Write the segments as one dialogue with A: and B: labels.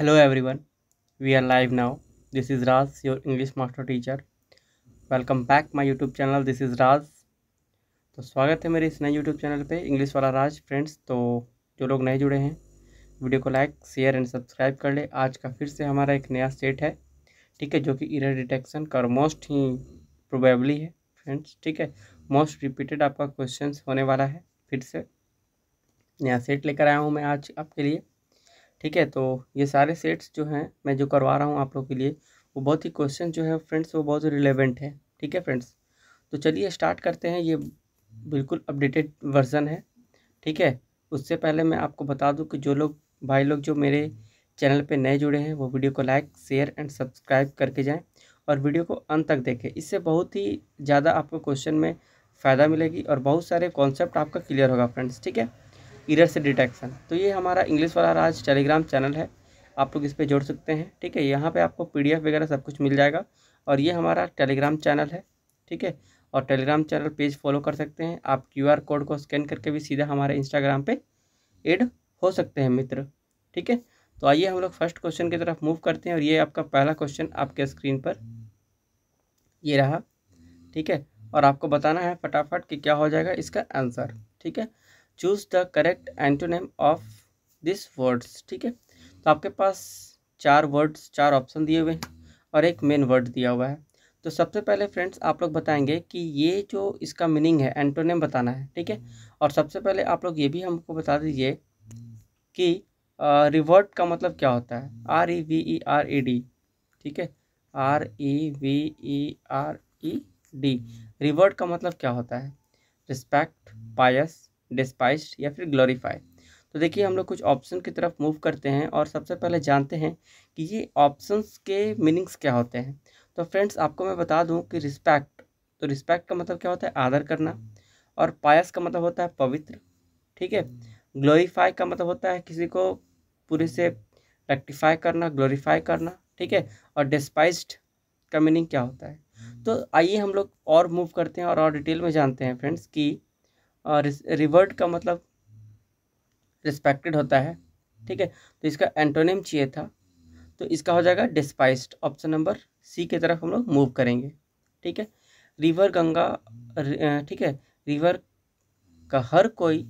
A: Hello everyone we are live now this is Raj your English master teacher welcome back my YouTube channel this is Raj तो स्वागत है मेरे इस नए YouTube channel पे इंग्लिश वाला राज फ्रेंड्स तो जो लोग नए जुड़े हैं वीडियो को लाइक शेयर एंड सब्सक्राइब कर ले आज का फिर से हमारा एक नया सेट है ठीक है जो कि इरर डिटेक्शन का मोस्ट ही प्रोबेबली है फ्रेंड्स ठीक है मोस्ट रिपीटेड आपका क्वेश्चन होने वाला है फिर से नया सेट लेकर आया हूँ मैं आज आपके लिए ठीक है तो ये सारे सेट्स जो हैं मैं जो करवा रहा हूँ आप लोग के लिए वो बहुत ही क्वेश्चन जो है फ्रेंड्स वो बहुत रिलेवेंट है ठीक है फ्रेंड्स तो चलिए स्टार्ट करते हैं ये बिल्कुल अपडेटेड वर्ज़न है ठीक है उससे पहले मैं आपको बता दूं कि जो लोग भाई लोग जो मेरे चैनल पे नए जुड़े हैं वो वीडियो को लाइक शेयर एंड सब्सक्राइब करके जाएं और वीडियो को अंत तक देखें इससे बहुत ही ज़्यादा आपको क्वेश्चन में फ़ायदा मिलेगी और बहुत सारे कॉन्सेप्ट आपका क्लियर होगा फ्रेंड्स ठीक है से डिटेक्शन तो ये हमारा इंग्लिश वाला राज टेलीग्राम चैनल है आप लोग इस पर जोड़ सकते हैं ठीक है यहाँ पे आपको पीडीएफ वगैरह सब कुछ मिल जाएगा और ये हमारा टेलीग्राम चैनल है ठीक है और टेलीग्राम चैनल पेज फॉलो कर सकते हैं आप क्यूआर कोड को स्कैन करके भी सीधा हमारे इंस्टाग्राम पे एड हो सकते हैं मित्र ठीक है तो आइए हम लोग फर्स्ट क्वेश्चन की तरफ मूव करते हैं और ये आपका पहला क्वेश्चन आपके स्क्रीन पर ये रहा ठीक है और आपको बताना है फटाफट कि क्या हो जाएगा इसका आंसर ठीक है choose the correct antonym of this words ठीक है तो आपके पास चार वर्ड्स चार ऑप्शन दिए हुए हैं और एक मेन वर्ड दिया हुआ है तो सबसे पहले फ्रेंड्स आप लोग बताएंगे कि ये जो इसका मीनिंग है एंटोनेम बताना है ठीक है और सबसे पहले आप लोग ये भी हमको बता दीजिए कि रिवर्ट का मतलब क्या होता है R E V E R E D ठीक है R E V E R E D revert का मतलब क्या होता है रिस्पेक्ट पायस डिस्पाइज या फिर ग्लोरीफाई तो देखिए हम लोग कुछ ऑप्शन की तरफ मूव करते हैं और सबसे पहले जानते हैं कि ये ऑप्शंस के मीनिंग्स क्या होते हैं तो फ्रेंड्स आपको मैं बता दूं कि रिस्पेक्ट तो रिस्पेक्ट का मतलब क्या होता है आदर करना और पायस का मतलब होता है पवित्र ठीक है ग्लोरीफाई का मतलब होता है किसी को पूरे से रेक्टिफाई करना ग्लोरीफाई करना ठीक है और डिस्पाइज का मीनिंग क्या होता है तो आइए हम लोग और मूव करते हैं और और डिटेल में जानते हैं फ्रेंड्स कि और रिवर्ट का मतलब रिस्पेक्टेड होता है ठीक है तो इसका एंटोनिम चाहिए था तो इसका हो जाएगा डिस्पाइस्ड ऑप्शन नंबर सी की तरफ हम लोग मूव करेंगे ठीक है रिवर गंगा ठीक है रिवर का हर कोई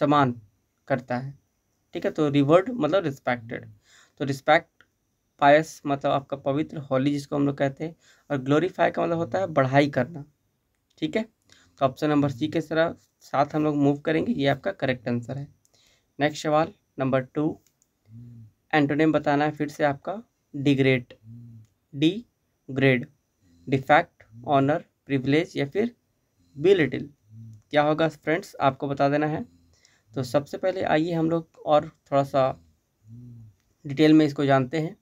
A: समान करता है ठीक है तो रिवर्ड मतलब रिस्पेक्टेड तो रिस्पेक्ट पायस मतलब आपका पवित्र होली जिसको हम लोग कहते हैं और ग्लोरीफाई का मतलब होता है बढ़ाई करना ठीक है तो ऑप्शन नंबर सी के तरफ साथ हम लोग मूव करेंगे ये आपका करेक्ट आंसर है नेक्स्ट सवाल नंबर टू एंटोनेम बताना है फिर से आपका degrade degrade defect honour privilege या फिर बी लिटिल क्या होगा फ्रेंड्स आपको बता देना है तो सबसे पहले आइए हम लोग और थोड़ा सा डिटेल में इसको जानते हैं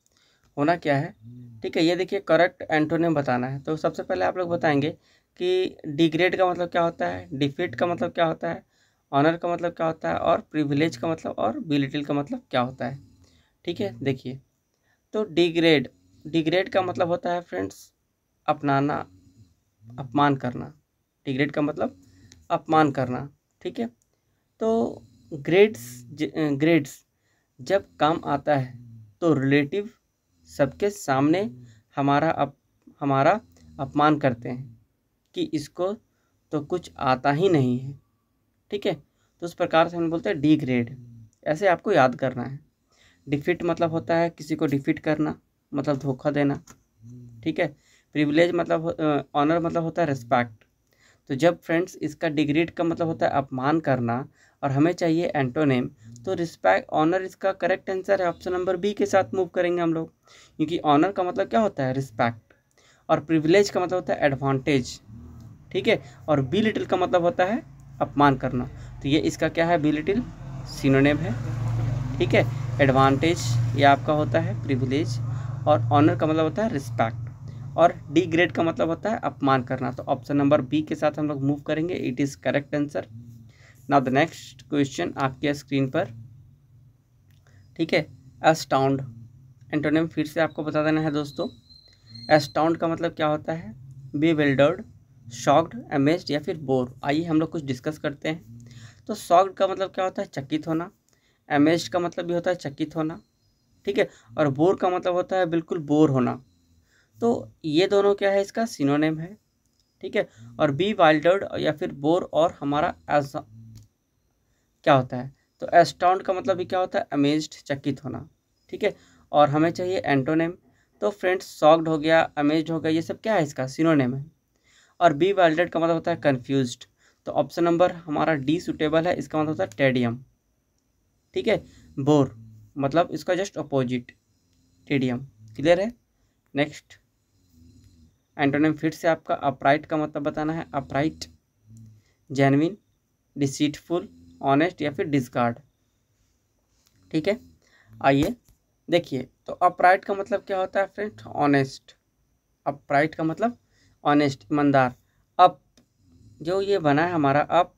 A: होना क्या है ठीक है ये देखिए करेक्ट एंटोनियम बताना है तो सबसे पहले आप लोग बताएंगे कि डिग्रेड का मतलब क्या होता है डिफिट का मतलब क्या होता है ऑनर का मतलब क्या होता है और प्रिविलेज का मतलब और बिलिटिल का मतलब क्या होता है ठीक है देखिए तो डिग्रेड डिग्रेड का मतलब होता है फ्रेंड्स अपनाना अपमान करना डिग्रेड का मतलब अपमान करना ठीक है तो ग्रेड्स ग्रेड्स जब काम आता है तो रिलेटिव सबके सामने हमारा अप, हमारा अपमान करते हैं कि इसको तो कुछ आता ही नहीं है ठीक है तो उस प्रकार से हम बोलते हैं डी ग्रेड ऐसे आपको याद करना है डिफिट मतलब होता है किसी को डिफिट करना मतलब धोखा देना ठीक है प्रिविलेज मतलब ऑनर मतलब होता है रिस्पेक्ट तो जब फ्रेंड्स इसका डिग्रेड का मतलब होता है अपमान करना और हमें चाहिए एंटोनेम तो रिस्पेक्ट ऑनर इसका करेक्ट आंसर है ऑप्शन नंबर बी के साथ मूव करेंगे हम लोग क्योंकि ऑनर का मतलब क्या होता है रिस्पेक्ट और प्रिविलेज का मतलब होता है एडवांटेज ठीक है और बी लिटिल का मतलब होता है अपमान करना तो ये इसका क्या है बी लिटिल सीनोनेम है ठीक है एडवांटेज ये आपका होता है प्रिविलेज और ऑनर का मतलब होता है रिस्पेक्ट और डी ग्रेड का मतलब होता है अपमान करना तो ऑप्शन नंबर बी के साथ हम लोग मूव करेंगे it is correct answer now the next question आपके स्क्रीन पर ठीक है एस्टाउंड एंटोनेम फिर से आपको बता देना है दोस्तों एस्टाउंड का मतलब क्या होता है बी बिल्डर्ड शॉक्ड अमेज्ड या फिर बोर आइए हम लोग कुछ डिस्कस करते हैं तो शॉक्ड का मतलब क्या होता है चकित होना अमेज्ड का मतलब भी होता है चकित होना ठीक है और बोर का मतलब होता है बिल्कुल बोर होना तो ये दोनों क्या है इसका सिनोनेम है ठीक है और बी वाइल्डर्ड या फिर बोर और हमारा एज क्या होता है तो एस्टाउंड का मतलब भी क्या होता है अमेज्ड चकित होना ठीक है और हमें चाहिए एंटोनेम तो फ्रेंड्स सॉक्ड हो गया अमेज्ड हो गया ये सब क्या है इसका सिनोनेम है और बी वेल्डेड का मतलब होता है कन्फ्यूज तो ऑप्शन नंबर हमारा डी सुटेबल है इसका मतलब होता है टेडियम ठीक है बोर मतलब इसका जस्ट अपोजिट टेडियम क्लियर है नेक्स्ट एंटोनियम फिर से आपका अपराइट का मतलब बताना है अपराइट जेनविन डिसीटफुल ऑनेस्ट या फिर डिस्कार्ड ठीक है आइए देखिए तो अपराइट का मतलब क्या होता है फ्रेंड ऑनेस्ट अपराइट का मतलब ऑनेस्ट ईमानदार अप जो ये बना है हमारा अप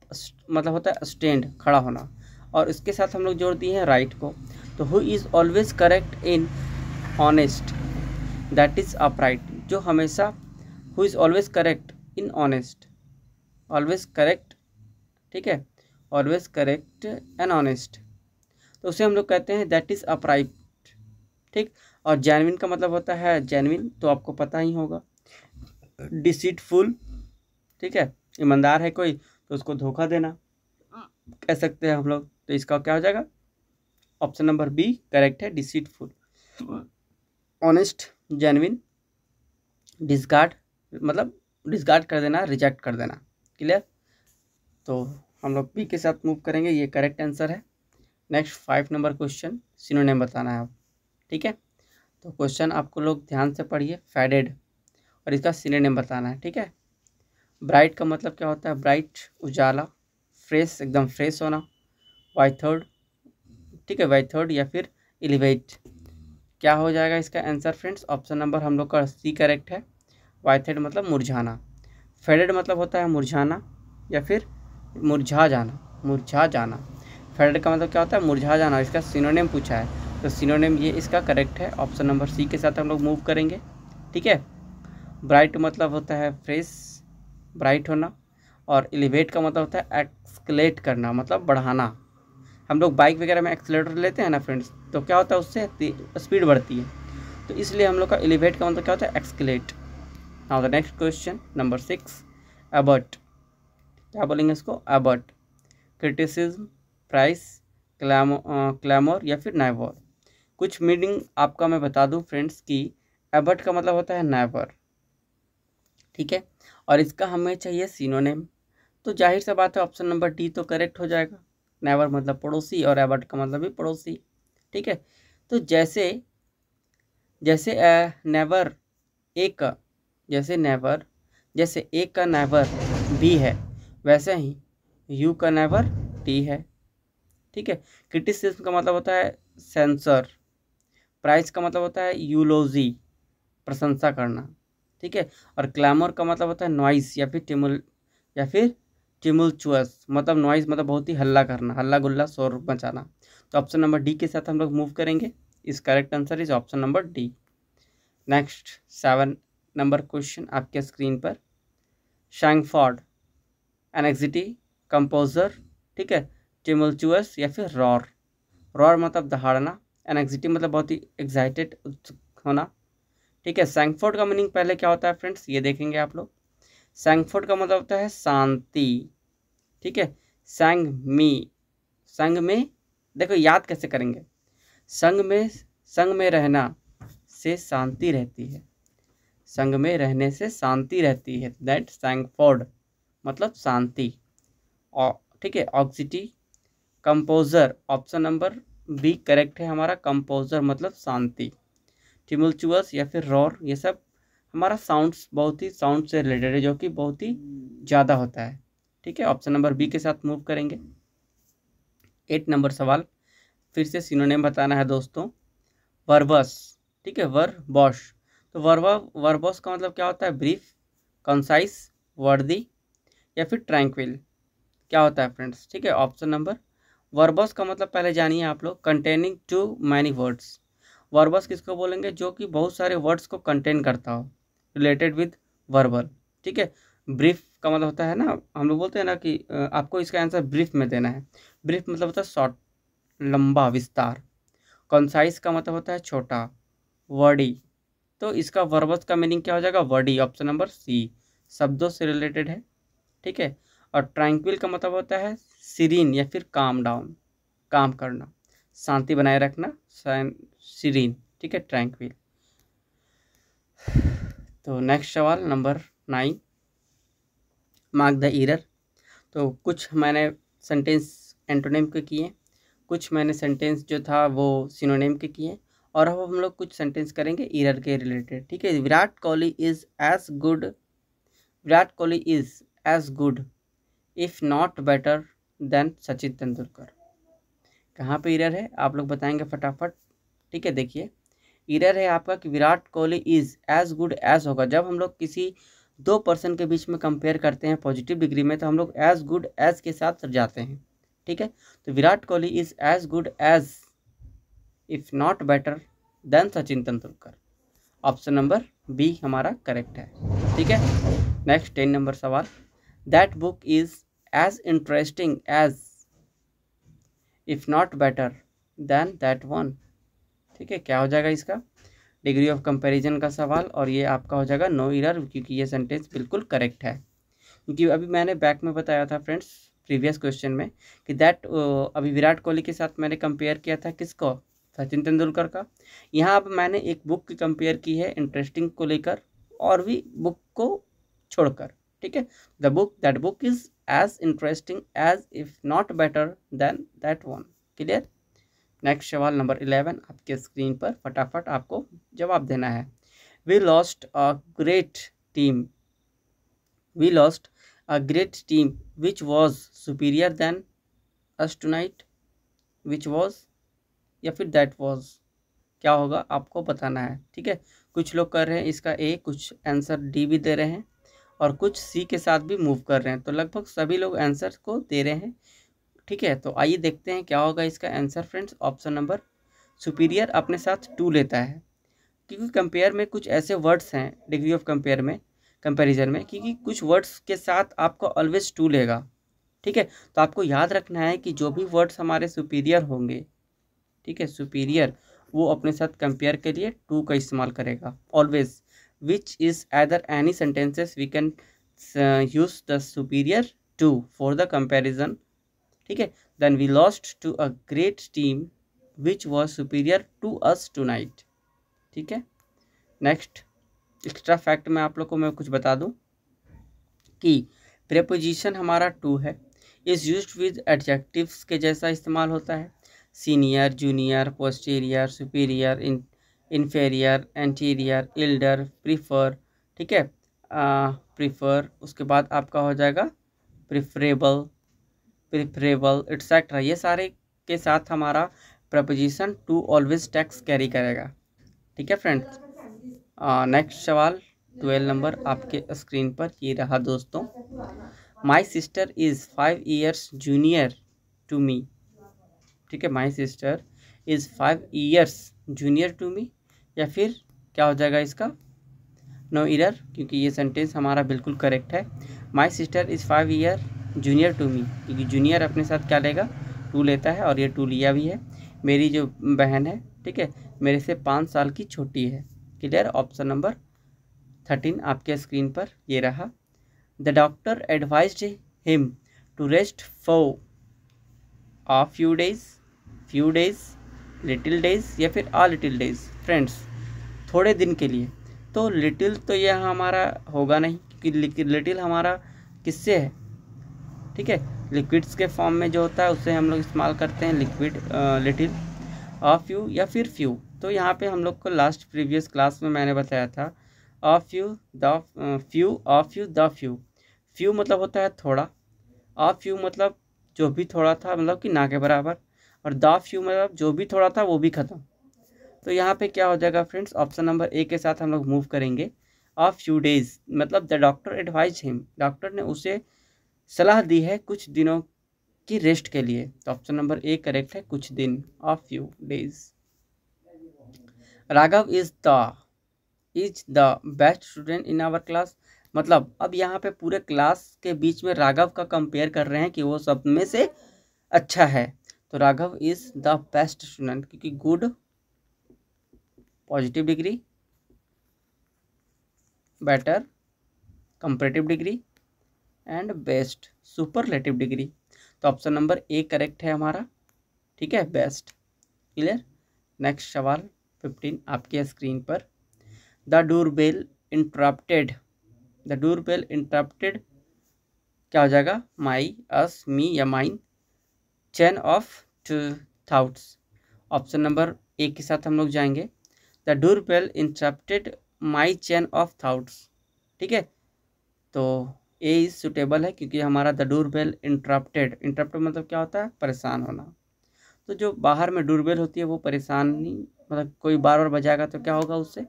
A: मतलब होता है स्टैंड खड़ा होना और इसके साथ हम लोग जोड़ दिए हैं राइट को तो who is always correct in honest that is upright जो हमेशा who is always correct in honest always correct ठीक है ऑलवेज करेक्ट एंड ऑनेस्ट तो उसे हम लोग कहते हैं दैट इज़ अपराइट ठीक और जैनविन का मतलब होता है जैनविन तो आपको पता ही होगा डिसीटफुल ठीक है ईमानदार है कोई तो उसको धोखा देना हाँ। कह सकते हैं हम लोग तो इसका क्या हो जाएगा ऑप्शन नंबर बी करेक्ट है डिसीटफुल ऑनेस्ट जेनविन डिस्गार्ड मतलब डिस्गार्ड कर देना रिजेक्ट कर देना क्लियर तो हम लोग बी के साथ मूव करेंगे ये करेक्ट आंसर है next five number question synonym बताना है आप ठीक है तो क्वेश्चन आपको लोग ध्यान से पढ़िए फैडेड और इसका सीनेम बताना है ठीक है ब्राइट का मतलब क्या होता है ब्राइट उजाला फ्रेश एकदम फ्रेश होना वाई थर्ड ठीक है वाई थर्ड या फिर एलिवेट क्या हो जाएगा इसका आंसर फ्रेंड्स ऑप्शन नंबर हम लोग का सी करेक्ट है वाई थर्ड मतलब मुरझाना फेडेड मतलब होता है मुरझाना या फिर मुरझा जाना मुरझा जाना फेडेड का मतलब क्या होता है मुरझा जाना इसका सिनोनेम पूछा है तो सिनोनेम ये इसका करेक्ट है ऑप्शन नंबर सी के साथ हम लोग मूव करेंगे ठीक है ब्राइट मतलब होता है फ्रेश ब्राइट होना और एलिवेट का मतलब होता है एक्सकलेट करना मतलब बढ़ाना हम लोग बाइक वगैरह में एक्सलेटर लेते हैं ना फ्रेंड्स तो क्या होता है उससे स्पीड बढ़ती है तो इसलिए हम लोग का एलिवेट का मतलब क्या होता है एक्सकलेट now the next question number six upbraid क्या बोलेंगे इसको upbraid criticism praise clam clamour या फिर नाइवर कुछ मीनिंग आपका मैं बता दूं फ्रेंड्स कि एबर्ट का मतलब होता है नाइवर ठीक है और इसका हमें चाहिए नेम तो जाहिर सा बात है ऑप्शन नंबर डी तो करेक्ट हो जाएगा नेवर मतलब पड़ोसी और एवर्ट का मतलब भी पड़ोसी ठीक है तो जैसे जैसे ए, नेवर एक का जैसे नेवर जैसे ए का नेवर बी है वैसे ही यू का नेवर टी है ठीक है क्रिटिसिज्म का मतलब होता है सेंसर प्राइस का मतलब होता है यूलोजी प्रशंसा करना ठीक है और क्लैमर का मतलब होता है नॉइस या फिर टिमुल या फिर टिमुलचुअस मतलब नॉइस मतलब बहुत ही हल्ला करना हल्ला गुल्ला शोर मचाना तो ऑप्शन नंबर डी के साथ हम लोग मूव करेंगे इस correct answer is option number D next seven number question आपके स्क्रीन पर शैंगफॉर्ड एनेक्सिटी कंपोजर ठीक है टिमुलचुअस या फिर रॉर रॉर मतलब दहाड़ना एनेक्सिटी मतलब बहुत ही एग्जाइटेड होना ठीक है सैंकफोर्ड का मीनिंग पहले क्या होता है फ्रेंड्स ये देखेंगे आप लोग सैंकफोर्ड का मतलब होता है शांति ठीक है संग मी संग में देखो याद कैसे करेंगे संग में संग में रहना से शांति रहती है संग में रहने से शांति रहती है दैट सैंकफोर्ड मतलब शांति और ठीक है anxiety composure option number B correct है हमारा कंपोजर मतलब शांति टिमुलचुअस या फिर रॉर ये सब हमारा साउंड्स बहुत ही साउंड से रिलेटेड है जो कि बहुत ही ज़्यादा होता है ठीक है ऑप्शन नंबर बी के साथ मूव करेंगे एट नंबर सवाल फिर से सिनोनेम बताना है दोस्तों वर्बस ठीक है वर बॉश तो वर्वा वर्बस का मतलब क्या होता है ब्रीफ कंसाइस वर्दी या फिर ट्रैंक्विल क्या होता है फ्रेंड्स ठीक है ऑप्शन नंबर वर्बस का मतलब पहले जानिए आप लोग containing too many words verbose किसको बोलेंगे जो कि बहुत सारे वर्ड्स को कंटेन करता हो रिलेटेड विद वर्बल ठीक है ब्रीफ का मतलब होता है ना हम लोग बोलते हैं ना कि आपको इसका आंसर ब्रीफ में देना है ब्रीफ मतलब होता है शॉर्ट लंबा विस्तार कॉन्साइज का मतलब होता है छोटा वर्डी तो इसका वर्बस का मीनिंग क्या हो जाएगा वर्डी ऑप्शन नंबर सी शब्दों से रिलेटेड है ठीक है और ट्रैंक्विल का मतलब होता है सीरीन या फिर काम डाउन काम करना शांति बनाए रखना सीरीन ठीक है ट्रैंक्विल तो नेक्स्ट सवाल number nine mark the error तो कुछ मैंने सेंटेंस एंटोनेम के किए कुछ मैंने सेंटेंस जो था वो सिनोनेम के किए और अब हम लोग कुछ सेंटेंस करेंगे ईरर के रिलेटेड ठीक है Virat Kohli is as good Virat Kohli is as good if not better than Sachin Tendulkar कहाँ पे इरर है आप लोग बताएंगे फटाफट ठीक है देखिए इरर है आपका कि Virat Kohli is as good as होगा जब हम लोग किसी दो पर्सन के बीच में कंपेयर करते हैं पॉजिटिव डिग्री में तो हम लोग एज गुड एज के साथ जाते हैं ठीक है तो Virat Kohli is as good as if not better than Sachin Tendulkar option number B हमारा करेक्ट है ठीक है नेक्स्ट टेन नंबर सवाल that book is as interesting as if not better than that one ठीक है क्या हो जाएगा इसका डिग्री ऑफ कंपैरिजन का सवाल और ये आपका हो जाएगा नो इरर क्योंकि ये सेंटेंस बिल्कुल करेक्ट है क्योंकि अभी मैंने बैक में बताया था फ्रेंड्स प्रीवियस क्वेश्चन में कि दैट अभी विराट कोहली के साथ मैंने कंपेयर किया था किसको सचिन तेंदुलकर का यहाँ अब मैंने एक बुक की कंपेयर की है इंटरेस्टिंग को लेकर और भी बुक को छोड़कर ठीक है the book that book is as interesting as if not better than that one clear next सवाल नंबर इलेवन आपके स्क्रीन पर फटाफट आपको जवाब देना है we lost a great team we lost a great team which was superior than us tonight which was या फिर दैट वॉज क्या होगा आपको बताना है ठीक है कुछ लोग कर रहे हैं इसका ए कुछ आंसर डी भी दे रहे हैं और कुछ सी के साथ भी मूव कर रहे हैं तो लगभग सभी लोग आंसर को दे रहे हैं ठीक है तो आइए देखते हैं क्या होगा इसका answer friends option number superior अपने साथ टू लेता है क्योंकि कंपेयर में कुछ ऐसे वर्ड्स हैं डिग्री ऑफ कंपेयर में कंपैरिजन में क्योंकि कुछ वर्ड्स के साथ आपको ऑलवेज टू लेगा ठीक है तो आपको याद रखना है कि जो भी वर्ड्स हमारे सुपीरियर होंगे ठीक है सुपीरियर वो अपने साथ कंपेयर के लिए टू का इस्तेमाल करेगा always which is either any sentences we can uh, use the superior to for the comparison ठीक है then we lost to a great team which was superior to us tonight ठीक है next extra fact में आप लोग को मैं कुछ बता दूं कि प्रेपोजिशन हमारा टू है इज़ यूज विद एडजेक्टिव्स के जैसा इस्तेमाल होता है senior junior posterior superior in inferior anterior elder prefer ठीक है प्रीफर उसके बाद आपका हो जाएगा प्रिफरेबल प्रिफरेबल एट्सेट्रा ये सारे के साथ हमारा preposition to always takes carry करेगा ठीक है फ्रेंड्स नेक्स्ट सवाल ट्वेल्व नंबर आपके स्क्रीन पर ये रहा दोस्तों my sister is five years junior to me ठीक है my sister is five years junior to me या फिर क्या हो जाएगा इसका नो no इरर क्योंकि ये सेंटेंस हमारा बिल्कुल करेक्ट है my sister is five year junior to me क्योंकि जूनियर अपने साथ क्या लेगा टू लेता है और ये टू लिया भी है मेरी जो बहन है ठीक है मेरे से पाँच साल की छोटी है क्लियर ऑप्शन नंबर थर्टीन आपके स्क्रीन पर ये रहा the doctor advise him to rest for a few days few days little days या फिर आ लिटिल डेज फ्रेंड्स थोड़े दिन के लिए तो लिटिल तो यह हमारा होगा नहीं क्योंकि लिटिल हमारा किससे है ठीक है लिक्विड्स के फॉर्म में जो होता है उसे हम लोग इस्तेमाल करते हैं लिक्विड लिटिल ऑफ फ्यू या फिर फ्यू तो यहाँ पे हम लोग को लास्ट प्रीवियस क्लास में मैंने बताया था of you the few of you the few few मतलब होता है थोड़ा ऑफ यू मतलब जो भी थोड़ा था मतलब कि ना के बराबर और द फ्यू मतलब जो भी थोड़ा था वो भी ख़त्म तो यहाँ पे क्या हो जाएगा फ्रेंड्स ऑप्शन नंबर ए के साथ हम लोग मूव करेंगे ऑफ फ्यू डेज मतलब the doctor advise him doctor ने उसे सलाह दी है कुछ दिनों की रेस्ट के लिए तो ऑप्शन नंबर ए करेक्ट है कुछ दिन of few days Raghav is the is the best student in our class मतलब अब यहाँ पे पूरे क्लास के बीच में राघव का कंपेयर कर रहे हैं कि वो सब में से अच्छा है तो Raghav is the best student क्योंकि good positive degree better comparative degree and best superlative degree तो ऑप्शन नंबर ए करेक्ट है हमारा ठीक है बेस्ट क्लियर नेक्स्ट सवाल फिफ्टीन आपके स्क्रीन पर the bell interrupted the doorbell interrupted क्या हो जाएगा माई अस मी या mine chain of to thoughts option number A के साथ हम लोग जाएंगे the door bell interrupted my chain of thoughts ठीक है तो ए इज सुटेबल है क्योंकि हमारा the door bell interrupted interrupted मतलब क्या होता है परेशान होना तो जो बाहर में डोर बेल होती है वो परेशानी मतलब कोई बार बार बजाएगा तो क्या होगा उससे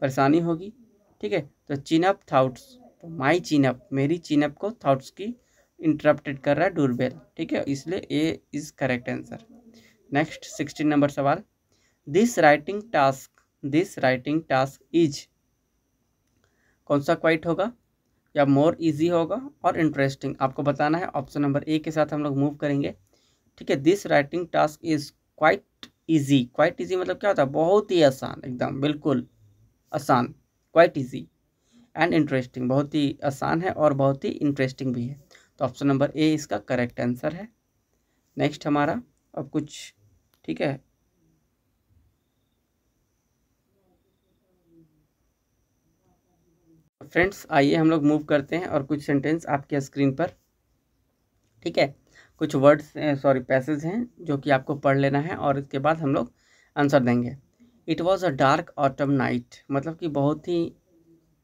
A: परेशानी होगी ठीक है तो चिनअप थाउट्स तो माई चिनअप मेरी चिनअप को थाउट्स की इंटरप्टेड कर रहा है डोर बेल ठीक है इसलिए A is correct answer next sixteen number सवाल this writing task this writing task is कौन सा क्वाइट होगा या मोर इजी होगा और इंटरेस्टिंग आपको बताना है ऑप्शन नंबर ए के साथ हम लोग मूव करेंगे ठीक है this writing task is quite easy quite easy मतलब क्या होता है बहुत ही आसान एकदम बिल्कुल आसान क्वाइट ईजी एंड इंटरेस्टिंग बहुत ही आसान है और बहुत ही इंटरेस्टिंग भी है तो ऑप्शन नंबर ए इसका करेक्ट आंसर है नेक्स्ट हमारा अब कुछ ठीक है फ्रेंड्स आइए हम लोग मूव करते हैं और कुछ सेंटेंस आपके स्क्रीन पर ठीक है कुछ वर्ड्स सॉरी पैसेज हैं जो कि आपको पढ़ लेना है और इसके बाद हम लोग आंसर देंगे it was a dark autumn night मतलब कि बहुत ही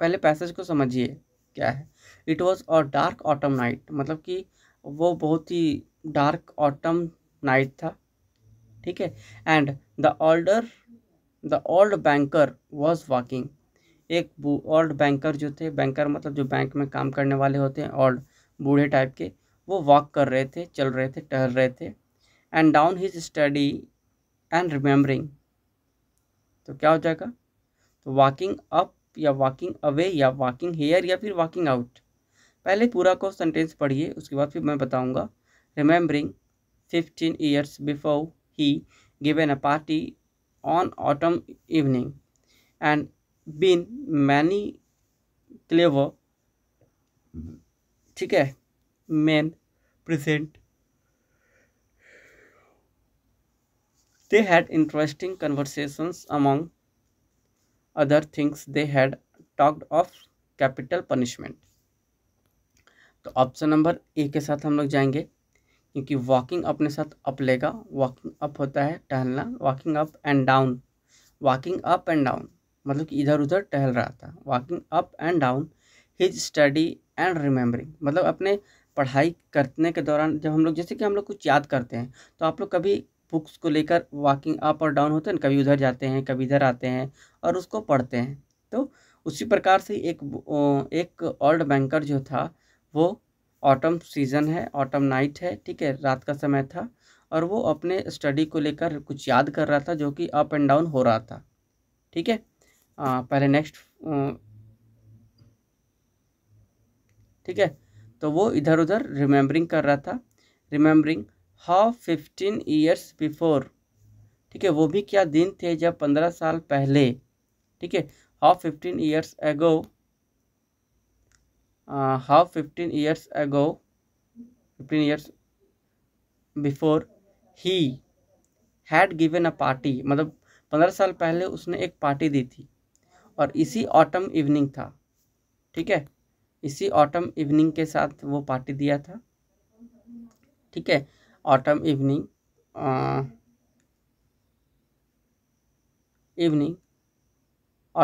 A: पहले पैसेज को समझिए क्या है it was a dark autumn night मतलब कि वो बहुत ही डार्क ऑटम नाइट था ठीक है and the older the old banker was walking एक ओल्ड बैंकर जो थे बैंकर मतलब जो बैंक में काम करने वाले होते हैं ओल्ड बूढ़े टाइप के वो वॉक कर रहे थे चल रहे थे टहल रहे थे and down his study and remembering तो क्या हो जाएगा तो वॉकिंग अप या वॉकिंग अवे या वॉकिंग हेयर या फिर वॉकिंग आउट पहले पूरा को सेंटेंस पढ़िए उसके बाद फिर मैं बताऊँगा remembering fifteen years before he given a party on autumn evening and been many clever ठीक है man present they had interesting conversations among other things they had talked of capital punishment तो option number A के साथ हम लोग जाएंगे क्योंकि walking अपने साथ अप लेगा वॉकिंग अप होता है टहलना walking up and down walking up and down मतलब कि इधर उधर टहल रहा था walking up and down his study and remembering मतलब अपने पढ़ाई करने के दौरान जब हम लोग जैसे कि हम लोग कुछ याद करते हैं तो आप लोग कभी बुक्स को लेकर वॉकिंग अप और डाउन होते हैं कभी उधर जाते हैं कभी इधर आते हैं और उसको पढ़ते हैं तो उसी प्रकार से एक एक ओल्ड बैंकर जो था वो ऑटम सीज़न है ऑटम नाइट है ठीक है रात का समय था और वो अपने स्टडी को लेकर कुछ याद कर रहा था जो कि अप एंड डाउन हो रहा था ठीक है आ, हाँ, पहले नेक्स्ट ठीक है तो वो इधर उधर रिमेम्बरिंग कर रहा था remembering how fifteen years before ठीक है वो भी क्या दिन थे जब पंद्रह साल पहले ठीक है how fifteen years ago how fifteen years ago fifteen years before he had given a party मतलब पंद्रह साल पहले उसने एक पार्टी दी थी और इसी ऑटम इवनिंग था ठीक है इसी ऑटम इवनिंग के साथ वो पार्टी दिया था ठीक है autumn evening evening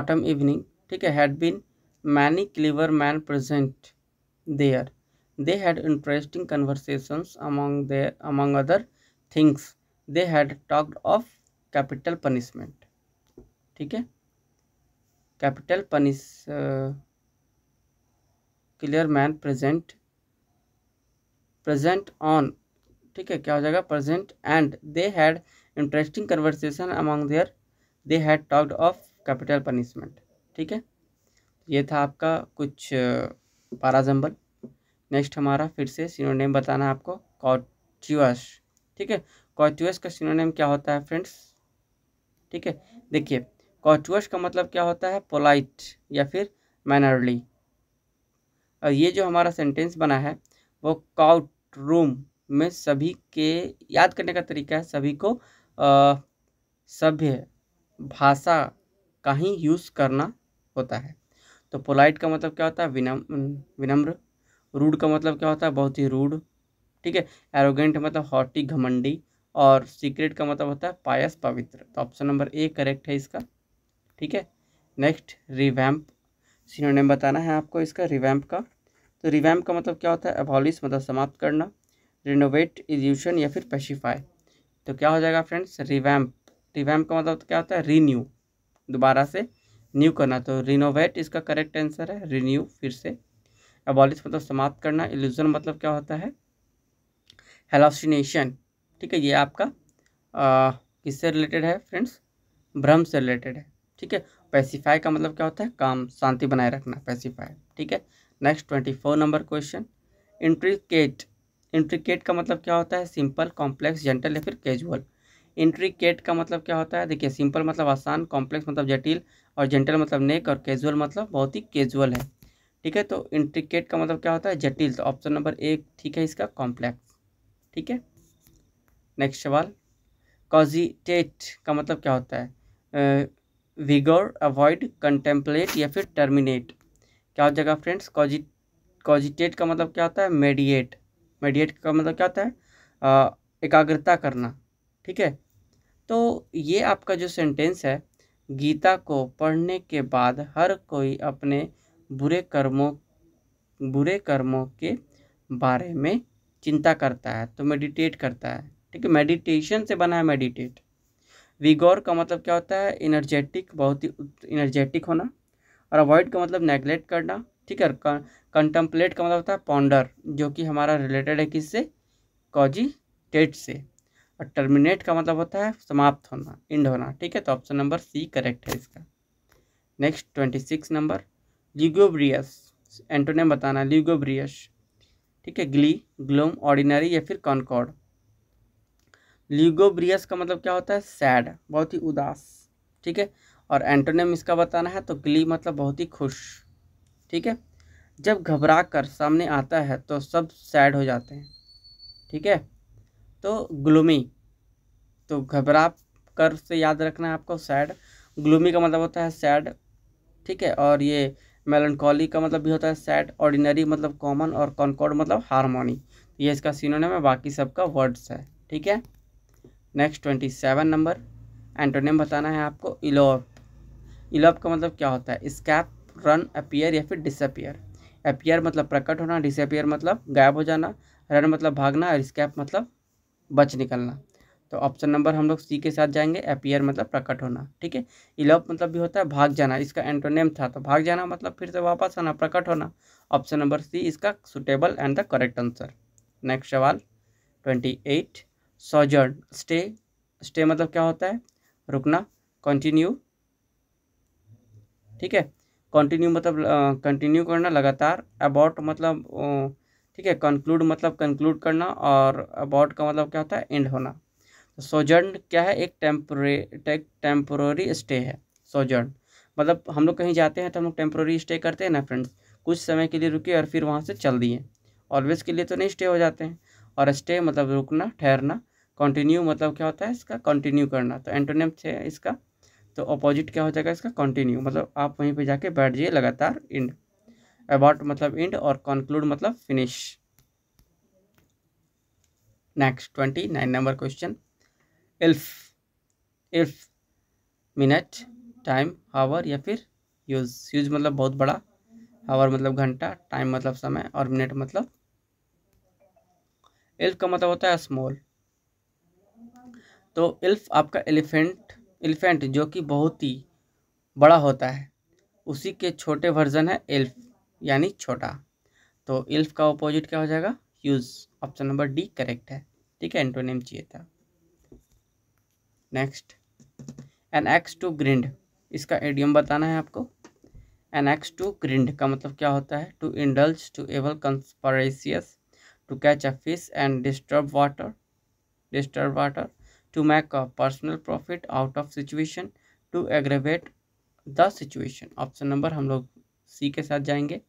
A: autumn evening ठीक है had been many clever man present there they had interesting conversations among there among other things they had talked of capital punishment ठीक है capital punish clear man present present on ठीक है क्या हो जाएगा present and they had interesting conversation among there they had talked of capital punishment ठीक है ये था आपका कुछ पाराजम्बल नेक्स्ट हमारा फिर से सीनो नेम बताना आपको कॉट्यूस ठीक है कॉट्यूस का सीनो नेम क्या होता है फ्रेंड्स ठीक है देखिए कॉटुअस का मतलब क्या होता है पोलाइट या फिर मैनरली और ये जो हमारा सेंटेंस बना है वो काउट रूम में सभी के याद करने का तरीका है सभी को सभ्य भाषा का ही यूज़ करना होता है तो पोलाइट का मतलब क्या होता है विनम विनम्र रूड का मतलब क्या होता है बहुत ही रूड ठीक है एरोगेंट मतलब हॉटी घमंडी और सीक्रेट का मतलब होता है पायस पवित्र तो ऑप्शन नंबर ए करेक्ट है इसका ठीक है नेक्स्ट रिवैम्प सिनोनिम बताना है आपको इसका रिवैम्प का तो रिवैम्प का मतलब क्या होता है अबॉलिस मतलब समाप्त करना रिनोवेट इल्यूशन या फिर पेशीफाई तो क्या हो जाएगा फ्रेंड्स रिवैम्प रिवैम्प का मतलब क्या होता है रीन्यू दोबारा से न्यू करना तो रिनोवेट इसका करेक्ट आंसर है रिन्यू फिर से एबॉलिस मतलब समाप्त करना इल्यूजन मतलब क्या होता है हेलोसिनेशन ठीक है ये आपका किससे रिलेटेड है फ्रेंड्स भ्रम से रिलेटेड है ठीक है पैसीफाई का मतलब क्या होता है काम शांति बनाए रखना पैसीफाई ठीक है next twenty four number question intricate intricate का मतलब क्या होता है सिंपल कॉम्प्लेक्स जेंटल या फिर कैजुअल इंट्रिकेट का मतलब क्या होता है देखिए सिंपल मतलब आसान कॉम्प्लेक्स मतलब जटिल और जेंटल मतलब नेक और कैजुअल मतलब बहुत ही कैजुअल है ठीक है तो इंट्रिकेट का मतलब क्या होता है जटिल तो ऑप्शन नंबर एक ठीक है इसका कॉम्प्लेक्स ठीक है नेक्स्ट सवाल कॉजिटेट का मतलब क्या होता है विगर अवॉइड कंटेम्पलेट या फिर टर्मिनेट क्या हो जाएगा फ्रेंड्स कॉजिटेट का मतलब क्या होता है मेडिएट मेडिएट का मतलब क्या होता है एकाग्रता करना ठीक है तो ये आपका जो सेंटेंस है गीता को पढ़ने के बाद हर कोई अपने बुरे कर्मों बुरे कर्मों के बारे में चिंता करता है तो मेडिटेट करता है ठीक है मेडिटेशन से बना है मेडिटेट विगोर का मतलब क्या होता है इनर्जेटिक बहुत ही इनर्जेटिक होना और अवॉइड का मतलब नेगलेक्ट करना ठीक है कंटम्पलेट का मतलब होता है पाउंडर जो कि हमारा रिलेटेड है किससे टेट से और टर्मिनेट का मतलब होता है समाप्त होना इंड होना ठीक है तो ऑप्शन नंबर सी करेक्ट है इसका next twenty six number lugubrious antonym बताना लिगोब्रियस ठीक है ग्ली ग्लोम ऑर्डिनरी या फिर कॉनकॉर्ड लिगोब्रियस का मतलब क्या होता है सैड बहुत ही उदास ठीक है और एंटोनियम इसका बताना है तो ग्ली मतलब बहुत ही खुश ठीक है जब घबरा कर सामने आता है तो सब सैड हो जाते हैं ठीक है तो ग्लूमी तो घबरा कर से याद रखना है आपको सैड ग्लूमी का मतलब होता है सैड ठीक है और ये मेलनकॉली का मतलब भी होता है सैड ऑर्डिनरी मतलब कॉमन और कॉनकॉर्ड मतलब हारमोनी तो ये इसका सीनोनिम है बाकी सबका वर्ड्स है ठीक है next twenty seven number antonym बताना है आपको इलोप इलोप का मतलब क्या होता है स्कैप रन अपीयर या फिर डिसअपियर अपीयर मतलब प्रकट होना डिसअपियर मतलब गायब हो जाना रन मतलब भागना और स्कैप मतलब बच निकलना तो ऑप्शन नंबर हम लोग सी के साथ जाएंगे अपीयर मतलब प्रकट होना ठीक है इलोप मतलब भी होता है भाग जाना इसका एंटोनियम था तो भाग जाना मतलब फिर से वापस आना प्रकट होना ऑप्शन नंबर सी इसका suitable and the correct answer next सवाल twenty eight sojourn stay stay मतलब क्या होता है रुकना कंटिन्यू ठीक है कंटिन्यू मतलब कंटिन्यू करना लगातार अबाउट मतलब ठीक है कंक्लूड मतलब कंक्लूड करना और अबाउट का मतलब क्या होता है एंड होना तो सोजर्न क्या है एक टेम्परे टेम्पोररी स्टे है सोजर्न मतलब हम लोग कहीं जाते हैं तो हम लोग टेम्प्रोरी स्टे करते हैं ना फ्रेंड्स कुछ समय के लिए रुके और फिर वहाँ से चल दिए ऑलवेज के लिए तो नहीं स्टे हो जाते हैं और स्टे मतलब रुकना ठहरना कंटिन्यू मतलब क्या होता है इसका कंटिन्यू करना तो एंटोनियम है इसका तो अपोजिट क्या हो जाएगा इसका कंटिन्यू मतलब आप वहीं पे जाके बैठ जाइए लगातार इंड अबाउट मतलब इंड और कंक्लूड मतलब finish next twenty nine number question elf elf minute time hour या फिर यूज़ यूज़ मतलब बहुत बड़ा हावर मतलब घंटा टाइम मतलब समय और मिनट मतलब इल्फ का मतलब होता है स्मॉल तो इल्फ आपका एलिफेंट एलिफेंट जो कि बहुत ही बड़ा होता है उसी के छोटे वर्जन है एल्फ यानी छोटा तो इल्फ का ऑपोजिट क्या हो जाएगा use option number D correct है ठीक है एंटोनेम चाहिए था next an axe to grind इसका एडियम बताना है आपको एन एक्स टू ग्रिंड का मतलब क्या होता है to indulge to evil conspiracies to catch a fish and disturb water disturb water to make a personal profit out of situation to aggravate the situation option number हम लोग C के साथ जाएंगे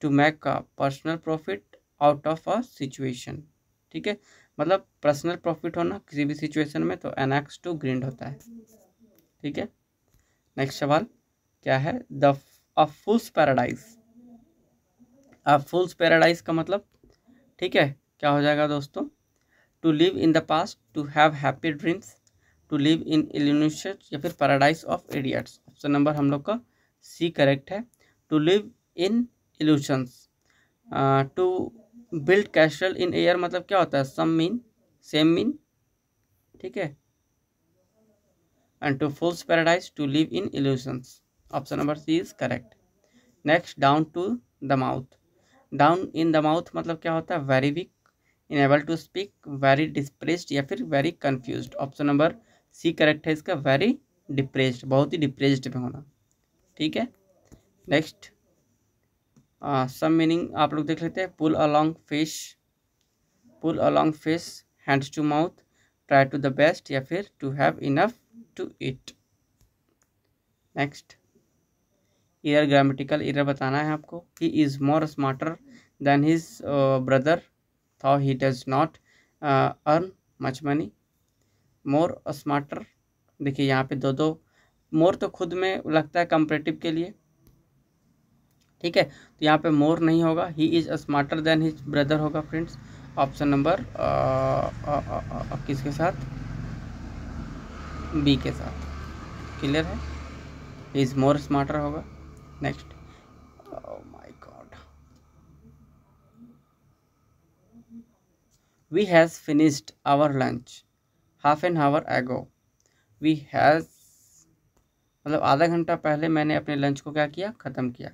A: to make a personal profit out of a situation ठीक है मतलब personal profit होना किसी भी सिचुएशन में तो एन एक्स टू ग्रीन होता है ठीक है नेक्स्ट सवाल क्या है the a fools paradise a fools paradise का मतलब ठीक है क्या हो जाएगा दोस्तों to live in the past to have happy dreams to live in alienation या फिर paradise of idiots option number हम लोग का सी करेक्ट है to live in illusions to build castle in air मतलब क्या होता है सम मीन सेम मीन ठीक है and to fools paradise to live in illusions option number C is correct next down to the mouth down in the mouth मतलब क्या होता है very weak unable to speak very depressed या फिर very confuse option number C correct है इसका very depressed बहुत ही depressed में होना ठीक है नेक्स्ट सम मीनिंग आप लोग देख लेते हैं pull along face pull along face hands to mouth try to the best या फिर to have enough to eat next error grammatical error बताना है आपको he is more smarter than his brother though he does not uh, earn much money more और smarter देखिए यहाँ पे दो दो मोर तो खुद में लगता है कंपरेटिव के लिए ठीक है तो यहाँ पे मोर नहीं होगा he is smarter than his brother होगा फ्रेंड्स ऑप्शन नंबर किसके साथ बी के साथ क्लियर है ही इज़ मोर स्मार्टर होगा next We has finished our lunch half an hour ago. We has मतलब आधा घंटा पहले मैंने अपने लंच को क्या किया ख़त्म किया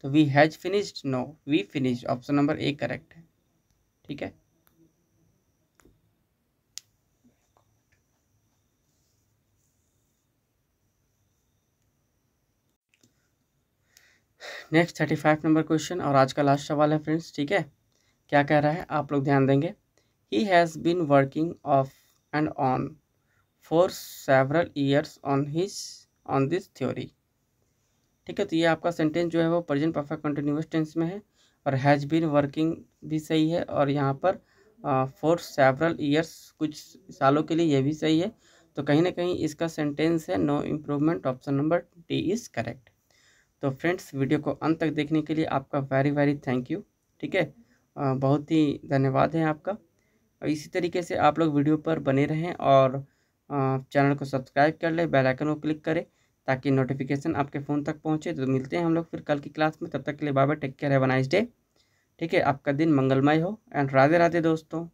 A: तो we has finished no we finished option number A correct है ठीक है next thirty five number question और आज का लास्ट सवाल है फ्रेंड्स ठीक है क्या कह रहा है आप लोग ध्यान देंगे He has been working off and on for several years on his on this theory. ठीक है तो ये आपका सेंटेंस जो है वो प्रेजेंट परफेक्ट कंटिन्यूस टेंस में है और हैज़ बीन वर्किंग भी सही है और यहाँ पर फॉर सेवरल ईयर्स कुछ सालों के लिए यह भी सही है तो कहीं ना कहीं इसका सेंटेंस है no improvement option number D is correct तो फ्रेंड्स वीडियो को अंत तक देखने के लिए आपका वेरी वेरी थैंक यू ठीक है बहुत ही धन्यवाद है आपका और इसी तरीके से आप लोग वीडियो पर बने रहें और चैनल को सब्सक्राइब कर लें बेलाइकन को क्लिक करें ताकि नोटिफिकेशन आपके फ़ोन तक पहुँचे तो मिलते हैं हम लोग फिर कल की क्लास में तब तक के लिए बाबा टेक केयर है नाइस डे ठीक है आपका दिन मंगलमय हो एंड राधे राधे दोस्तों